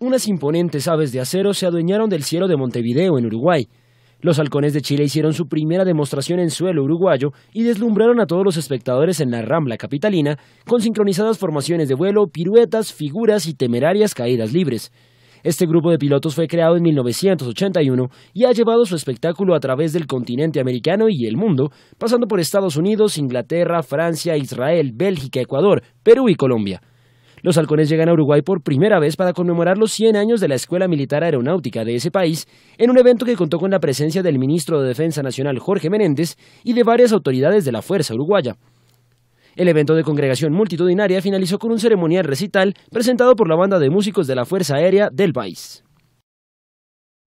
Unas imponentes aves de acero se adueñaron del cielo de Montevideo, en Uruguay. Los halcones de Chile hicieron su primera demostración en suelo uruguayo y deslumbraron a todos los espectadores en la Rambla capitalina, con sincronizadas formaciones de vuelo, piruetas, figuras y temerarias caídas libres. Este grupo de pilotos fue creado en 1981 y ha llevado su espectáculo a través del continente americano y el mundo, pasando por Estados Unidos, Inglaterra, Francia, Israel, Bélgica, Ecuador, Perú y Colombia. Los halcones llegan a Uruguay por primera vez para conmemorar los 100 años de la Escuela Militar Aeronáutica de ese país, en un evento que contó con la presencia del ministro de Defensa Nacional Jorge Menéndez y de varias autoridades de la Fuerza Uruguaya. El evento de congregación multitudinaria finalizó con un ceremonial recital presentado por la banda de músicos de la Fuerza Aérea del país.